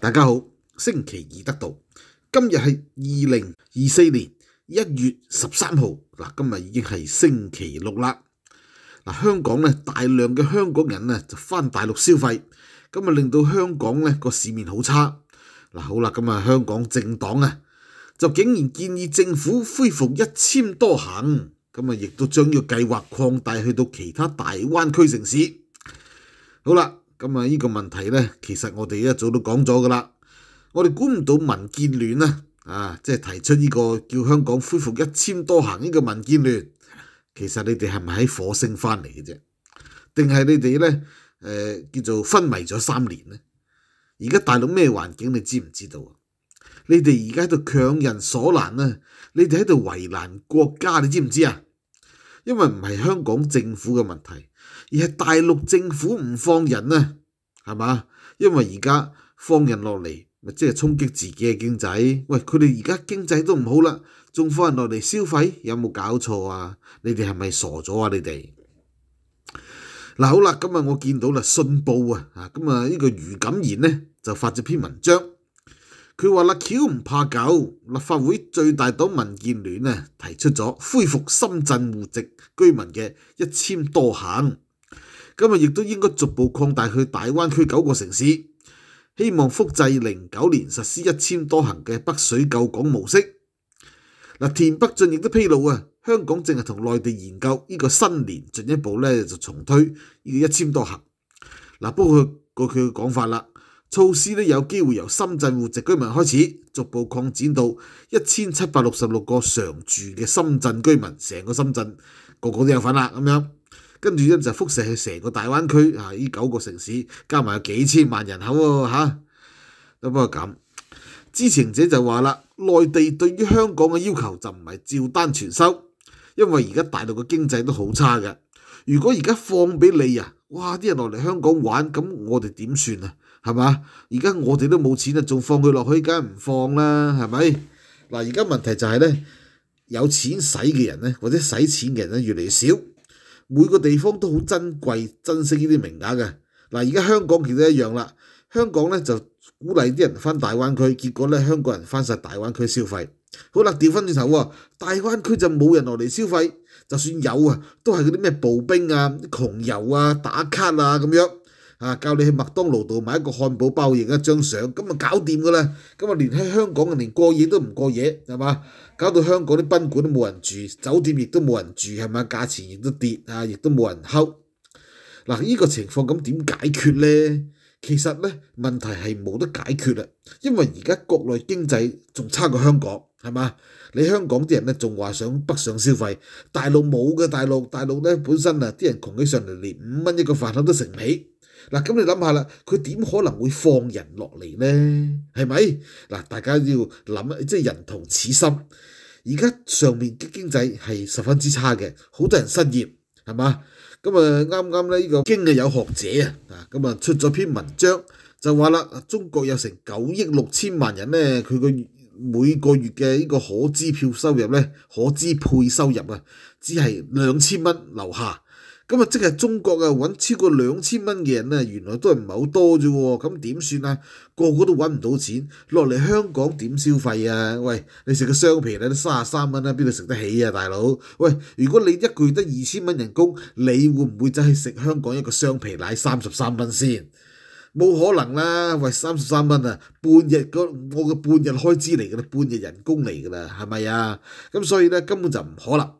大家好，星期二得到，今日系二零二四年一月十三号，嗱，今日已经系星期六啦。嗱，香港咧大量嘅香港人咧就翻大陆消费，咁啊令到香港咧个市面好差。嗱，好啦，咁啊香港政党啊就竟然建议政府恢复一千多行，咁啊亦都将呢个计划扩大去到其他大湾区城市。好啦。咁啊！呢個問題咧，其實我哋一早都講咗噶啦。我哋估唔到民建聯啊，啊，即係提出呢個叫香港恢復一簽多行呢個民建聯，其實你哋係咪喺火星翻嚟嘅啫？定係你哋咧？誒，叫做昏迷咗三年咧？而家大陸咩環境你知唔知道啊？你哋而家喺度強人所難啊！你哋喺度為難國家，你知唔知啊？因为唔系香港政府嘅问题，而系大陆政府唔放人啊，系嘛？因为而家放人落嚟，咪即系冲击自己嘅经济。喂，佢哋而家经济都唔好啦，仲放人落嚟消费，有冇搞错啊？你哋系咪傻咗啊？你哋嗱好啦，今日我见到啦，《信报》啊，咁啊呢个余锦贤呢，就发咗篇文章。佢話：，立橋唔怕狗。立法會最大黨民建聯呢提出咗恢復深圳户籍居民嘅一千多行。今日亦都應該逐步擴大去大灣區九個城市，希望複製零九年實施一千多行嘅北水救港模式。嗱，田北俊亦都披露啊，香港正係同內地研究呢個新年進一步咧就重推呢個一千多行。嗱，不過佢嘅講法啦。措施咧有機會由深圳户籍居民開始，逐步擴展到一千七百六十六個常住嘅深圳居民，成個深圳個個都有份啦咁樣。跟住咧就輻射去成個大灣區啊！依九個城市加埋有幾千萬人口喎嚇，不過咁。知情者就話啦，內地對於香港嘅要求就唔係照單全收，因為而家大陸嘅經濟都好差嘅。如果而家放俾你啊，哇！啲人落嚟香港玩，咁我哋點算啊？係嘛？而家我哋都冇錢啊，仲放佢落去，梗係唔放啦，係咪？嗱，而家問題就係咧，有錢使嘅人咧，或者使錢嘅人咧，越嚟越少。每個地方都好珍貴，珍惜呢啲名額嘅。嗱，而家香港其實一樣啦。香港咧就鼓勵啲人翻大灣區，結果咧香港人翻曬大灣區消費。好啦，調翻轉頭喎，大灣區就冇人落嚟消費，就算有啊，都係嗰啲咩步兵啊、窮遊啊、打卡啊咁樣。啊！教你去麥當勞度買一個漢堡包型一張相，咁啊搞掂㗎啦。咁啊，連喺香港連過夜都唔過夜，係嘛？搞到香港啲賓館都冇人住，酒店亦都冇人住，係嘛？價錢亦都跌啊，亦都冇人睺。嗱，依個情況咁點解決咧？其實咧，問題係冇得解決啦，因為而家國內經濟仲差過香港，係嘛？你香港啲人咧仲話想北上消費，大陸冇嘅，大陸大陸咧本身啊啲人窮起上嚟，連五蚊一個飯盒都成唔起。嗱，咁你谂下啦，佢点可能会放人落嚟呢？系咪？嗱，大家要谂，即系人同此心。而家上面嘅经济系十分之差嘅，好多人失业，系嘛？咁啊，啱啱咧呢个经啊有学者啊，咁啊出咗篇文章就话啦，中国有成九亿六千万人呢，佢个每个月嘅呢个可支票收入咧，可支配收入啊，只系两千蚊楼下。咁啊，即係中國啊，揾超過兩千蚊嘅人啊，原來都係唔係好多啫喎？咁點算啊？個個都揾唔到錢，落嚟香港點消費啊？喂，你食個雙皮奶都三十三蚊啦，邊度食得起啊，大佬？喂，如果你一個月得二千蚊人工，你會唔會走係食香港一個雙皮奶三十三蚊先？冇可能啦！喂，三十三蚊啊，半日個我嘅半日開支嚟嘅啦，半日人工嚟㗎啦，係咪啊？咁所以咧，根本就唔可能。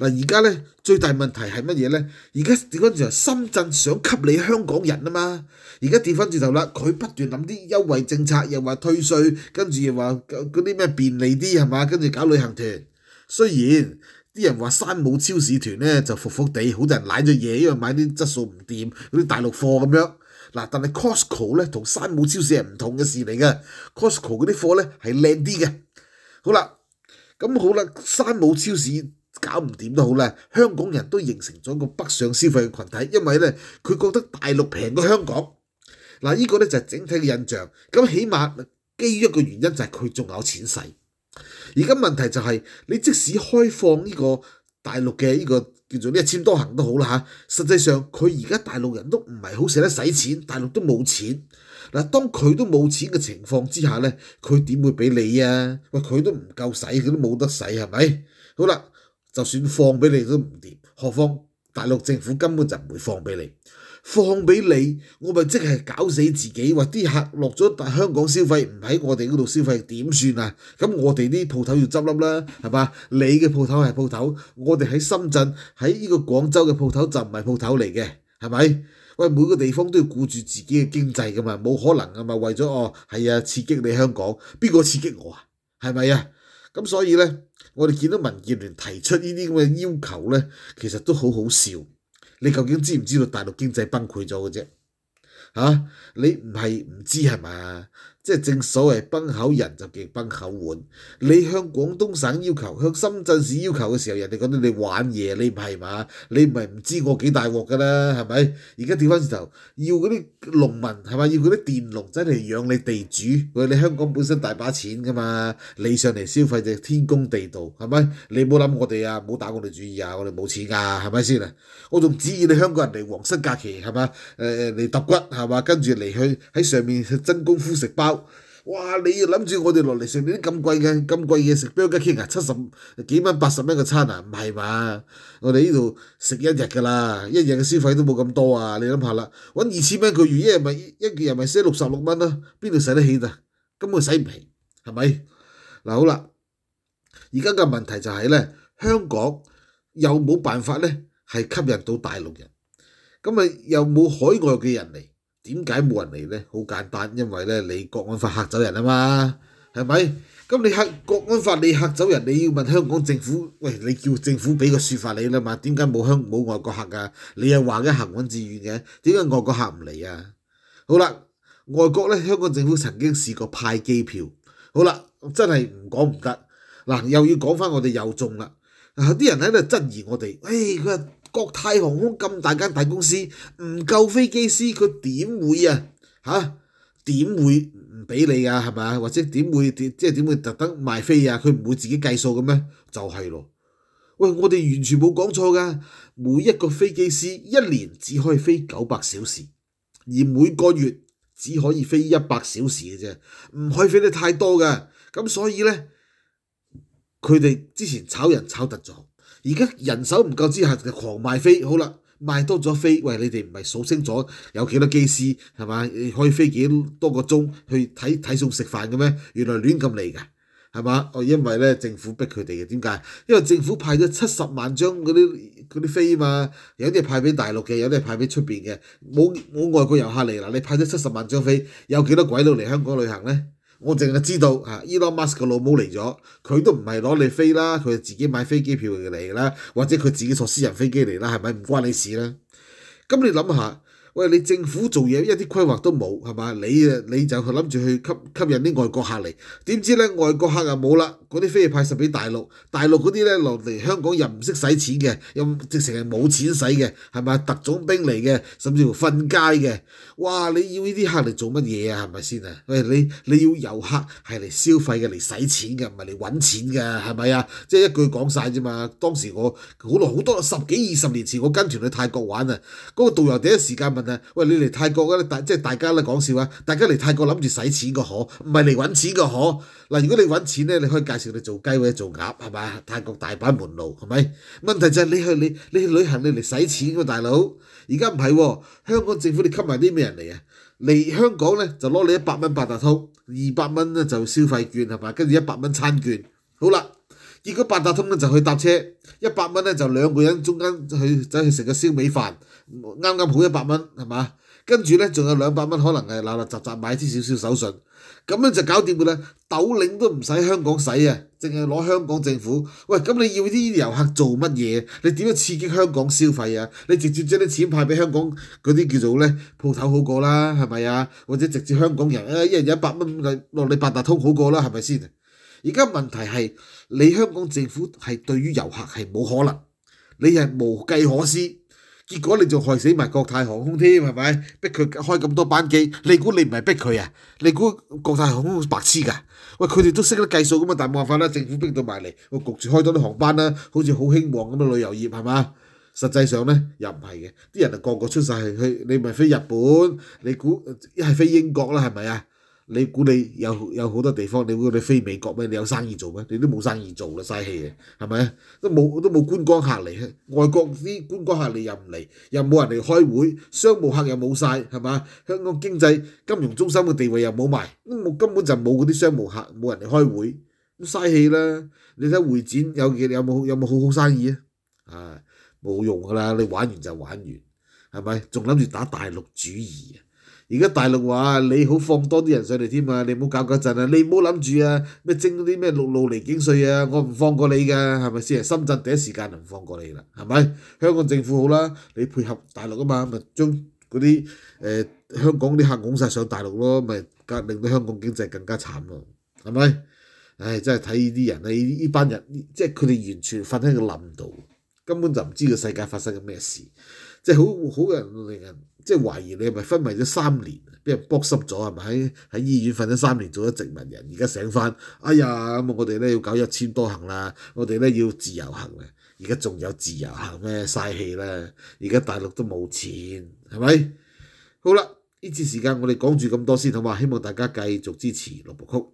嗱而家咧最大問題係乜嘢咧？而家跌翻轉頭，深圳想給你香港人啊嘛！而家跌翻轉頭啦，佢不斷諗啲優惠政策，又話退税，跟住又話嗰啲咩便利啲係嘛？跟住搞旅行團。雖然啲人話山姆超市團咧就服服地，好多人攋咗嘢，因為買啲質素唔掂嗰啲大陸貨咁樣。嗱，但係 Costco 咧同山姆超市係唔同嘅事嚟嘅。Costco 嗰啲貨咧係靚啲嘅。好啦，咁好啦，山姆超市。搞唔掂都好啦，香港人都形成咗个北上消費嘅群體，因為咧佢覺得大陸平過香港，嗱依個咧就係整體嘅印象。咁起碼基於一個原因就係佢仲有錢使。而家問題就係你即使開放呢個大陸嘅呢個叫做呢一千多行都好啦嚇，實際上佢而家大陸人都唔係好捨得使錢，大陸都冇錢。嗱，當佢都冇錢嘅情況之下咧，佢點會俾你啊？喂，佢都唔夠使，佢都冇得使係咪？好啦。就算放俾你都唔掂，何況大陸政府根本就唔会放俾你。放俾你，我咪即系搞死自己。話啲客落咗大香港消費唔喺我哋嗰度消費點算啊？咁我哋啲鋪頭要執笠啦，係嘛？你嘅鋪頭係鋪頭，我哋喺深圳喺呢個廣州嘅鋪頭就唔係鋪頭嚟嘅，係咪？喂，每個地方都要顧住自己嘅經濟噶嘛，冇可能㗎嘛。為咗哦係啊，刺激你香港，邊個刺激我啊？係咪啊？咁所以咧，我哋見到民建聯提出呢啲咁嘅要求咧，其實都好好笑。你究竟知唔知道大陸經濟崩潰咗嘅啫？嚇，你唔係唔知係嘛？即係正所謂崩口人就叫崩口碗，你向廣東省要求，向深圳市要求嘅時候，人哋覺得你玩嘢，你唔係嘛？你唔係唔知我幾大鑊㗎啦，係咪？而家調翻轉頭，要嗰啲農民係咪？要嗰啲佃農真嚟養你地主，喂，你香港本身大把錢㗎嘛？你上嚟消費就天公地道，係咪？你唔好諗我哋啊，唔好打我哋主意啊，我哋冇錢啊，係咪先啊？我仲指意你香港人嚟黃室假期係嘛？誒嚟揼骨係嘛？跟住嚟去喺上面去真功夫食包。哇！你要諗住我哋落嚟食啲咁貴嘅、咁貴嘢食，邊個敢傾啊？七十幾蚊、八十蚊個餐啊，唔係嘛？我哋呢度食一日㗎啦，一日嘅消費都冇咁多啊！你諗下啦，揾二千蚊個月，一日咪一日人咪先六十六蚊咯，邊度使得起啊？根本使唔平，係咪？嗱好啦，而家嘅問題就係咧，香港又冇辦法咧係吸引到大陸人？咁啊又冇海外嘅人嚟？点解冇人嚟呢？好简单，因为咧你国安法吓走人啊嘛，系咪？咁你吓国安法，你吓走人，你要问香港政府，喂，你叫政府俾个说法你啦嘛？点解冇香冇外国客噶？你又话嘅行稳致远嘅，点解外国客唔嚟啊？好啦，外国咧，香港政府曾经试过派机票，好啦，真系唔讲唔得，嗱又要讲翻我哋又中啦，啲人喺度质疑我哋，诶佢。国泰航空咁大间大公司，唔够飞机师，佢点会啊？吓点会唔俾你啊？系咪啊？或者点会？即系点会特登卖飞啊？佢唔会自己计数嘅咩？就系咯。喂，我哋完全冇讲错噶。每一个飞机师一年只可以飞九百小时，而每个月只可以飞一百小时嘅啫，唔可以飞得太多噶。咁所以咧，佢哋之前炒人炒得咗。而家人手唔夠之下就狂賣飛，好啦，賣多咗飛，喂，你哋唔係數清楚有幾多機師係嘛，可以飛幾多個鐘去睇睇餸食飯嘅咩？原來亂咁嚟嘅係嘛？哦，因為咧政府逼佢哋嘅點解？因為政府派咗七十萬張嗰啲嗰啲飛嘛，有啲派俾大陸嘅，有啲派俾出边嘅，冇冇外國遊客嚟嗱，你派咗七十萬張飛，有幾多鬼佬嚟香港旅行咧？我淨係知道，哈，Elon Musk 個老母嚟咗，佢都唔係攞你飛啦，佢自己買飛機票嚟啦，或者佢自己坐私人飛機嚟啦，係咪唔關你事啦？咁你諗下。喂，你政府做嘢一啲規劃都冇，係嘛？你啊，你就諗住去吸吸引啲外國客嚟，點知咧外國客又冇啦？嗰啲飛派實俾大陸，大陸嗰啲咧落嚟香港又唔識使錢嘅，又直情係冇錢使嘅，係嘛？特種兵嚟嘅，甚至乎瞓街嘅，哇！你要呢啲客嚟做乜嘢啊？係咪先啊？喂，你你要遊客係嚟消費嘅，嚟使錢嘅，唔係嚟揾錢嘅，係咪啊？即係一句講晒啫嘛。當時我好耐好多十幾二十年前，我跟團去泰國玩啊，嗰個導遊第一時間。喂，你嚟泰國咧，大即系大家咧講笑啊！大家嚟泰國諗住使錢個可，唔係嚟揾錢個可。嗱，如果你揾錢咧，你可以介紹你做雞或者做鴨，係咪泰國大把門路，係咪？問題就係你去你你去旅行，你嚟使錢個大佬。而家唔係喎，香港政府你吸埋啲咩人嚟啊？嚟香港咧就攞你一百蚊八達通，二百蚊咧就消費券係嘛，跟住一百蚊餐券。好啦。結果八達通咧就去搭車，一百蚊咧就兩個人中間去走去食個燒味飯，啱啱好一百蚊係嘛？跟住咧仲有兩百蚊可能係攤攤雜雜買啲少少手信，咁樣就搞掂佢啦。斗領都唔使香港使啊，淨係攞香港政府。喂，咁你要啲遊客做乜嘢？你點樣刺激香港消費啊？你直接將啲錢派俾香港嗰啲叫做咧鋪頭好過啦，係咪啊？或者直接香港人啊一人一百蚊咁落你八達通好過啦，係咪先？而家問題係你香港政府係對於遊客係冇可能，你係無計可施，結果你仲害死埋國泰航空添，係咪？逼佢開咁多班機，你估你唔係逼佢啊？你估國泰航空白痴㗎？喂，佢哋都識得計數噶嘛，但係冇辦法啦，政府逼到埋嚟，我焗住開多啲航班啦，好似好興旺咁嘅旅遊業係嘛？實際上咧又唔係嘅，啲人啊個個出晒去，你咪飛日本，你估一係飛英國啦，係咪啊？你估你有有好多地方？你估你飛美國咩？你有生意做咩？你都冇生意做啦，嘥氣嘅，係咪都冇都冇觀光客嚟，外國啲觀光客嚟又唔嚟，又冇人嚟開會，商務客又冇晒，係嘛？香港經濟金融中心嘅地位又冇埋，咁根本就冇嗰啲商務客，冇人嚟開會，咁嘥氣啦！你睇會展有幾有冇有冇好好生意啊？啊，冇用㗎啦，你玩完就玩完，係咪？仲諗住打大陸主義啊？而家大陸話你好放多啲人上嚟添啊，你唔好搞嗰陣啊，你唔好諗住啊，咩徵嗰啲咩六路嚟境税啊，我唔放過你㗎，係咪先？深圳第一時間就唔放過你啦，係咪？香港政府好啦，你配合大陸啊嘛，咪將嗰啲誒香港啲客拱曬上大陸咯，咪令到香港經濟更加慘咯，係咪？唉，真係睇呢啲人啊，呢呢班人，即係佢哋完全瞓喺個冧度，根本就唔知個世界發生緊咩事，即係好好人令人～即係懷疑你係咪昏迷咗三年，俾人僕濕咗係咪？喺喺醫院瞓咗三年，做咗植物人，而家醒翻。哎呀咁我哋咧要搞一千多行啦，我哋咧要自由行嘅，而家仲有自由行咩？嘥氣啦！而家大陸都冇錢，係咪？好啦，呢次時間我哋講住咁多先，好嘛？希望大家繼續支持六部曲，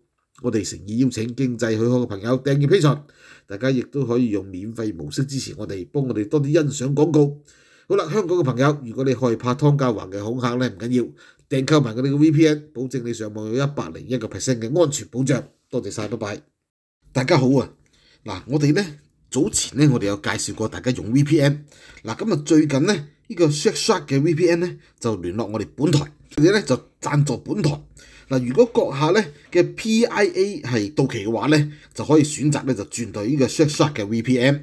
我哋誠意邀請經濟许可嘅朋友訂阅 P 站，大家亦都可以用免費模式支持我哋，幫我哋多啲欣賞廣告。好啦，香港嘅朋友，如果你害怕湯家环嘅恐嚇咧，唔緊要，訂購埋我哋嘅 VPN，保證你上網有一百零一個 percent 嘅安全保障。多謝晒，拜拜。大家好啊，嗱，我哋咧早前咧我哋有介紹過大家用 VPN，嗱，今日最近咧呢個 Shark 嘅 VPN 咧就聯絡我哋本台，佢哋咧就贊助本台。嗱，如果閣下咧嘅 PIA 係到期嘅話咧，就可以選擇咧就轉到呢個 Shark 嘅 VPN。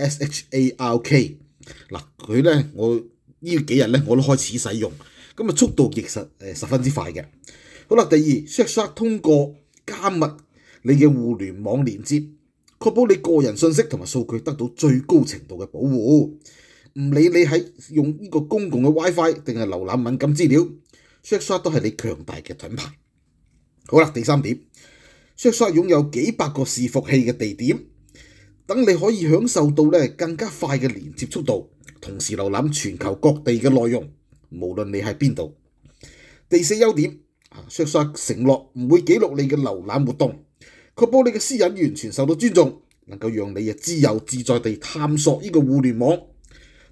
S.H.A.R.K. 嗱，佢咧我呢幾日咧我都開始使用，咁啊速度其實誒十分之快嘅。好啦，第二，Shark 通過加密你嘅互聯網連接，確保你個人信息同埋數據得到最高程度嘅保護。唔理你喺用呢個公共嘅 WiFi 定係瀏覽敏感資料，Shark 都係你強大嘅盾牌。好啦，第三點，Shark 擁有幾百個伺服器嘅地點。等你可以享受到咧更加快嘅连接速度，同時瀏覽全球各地嘅內容，無論你喺邊度。第四優點啊，Shazza 承諾唔會記錄你嘅瀏覽活動，確保你嘅私隱完全受到尊重，能夠讓你啊自由自在地探索呢個互聯網。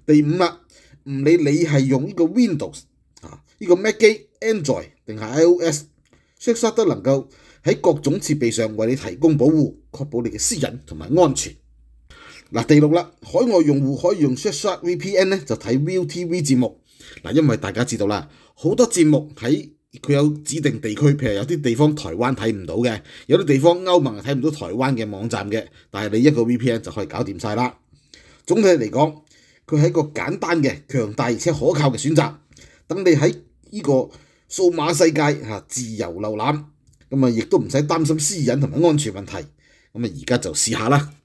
第五啦，唔理你係用呢個 Windows 啊、呢個 Mac 机、Android 定係 iOS，Shazza 都能夠喺各種設備上為你提供保護，確保你嘅私隱同埋安全。嗱，第六啦，海外用户可以用 s h a h u t v p n 咧，就睇 ViuTV 節目。嗱，因為大家知道啦，好多節目喺佢有指定地區，譬如有啲地方台灣睇唔到嘅，有啲地方歐盟睇唔到台灣嘅網站嘅，但係你一個 VPN 就可以搞掂晒啦。總體嚟講，佢係一個簡單嘅、強大而且可靠嘅選擇。等你喺呢個數碼世界吓自由瀏覽，咁啊亦都唔使擔心私隱同埋安全問題。咁啊，而家就試下啦～